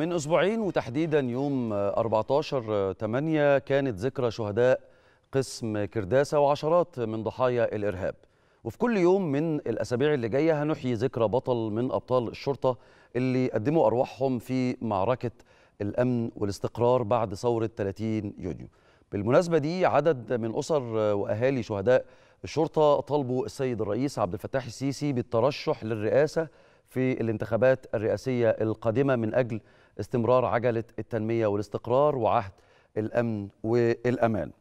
من أسبوعين وتحديدا يوم 14 8 كانت ذكرى شهداء قسم كرداسة وعشرات من ضحايا الإرهاب وفي كل يوم من الأسابيع اللي جاية هنحيي ذكرى بطل من أبطال الشرطة اللي قدموا أرواحهم في معركة الأمن والاستقرار بعد ثورة 30 يونيو بالمناسبة دي عدد من أسر وأهالي شهداء الشرطة طالبوا السيد الرئيس عبد الفتاح السيسي بالترشح للرئاسة في الانتخابات الرئاسية القادمة من أجل استمرار عجلة التنمية والاستقرار وعهد الأمن والأمان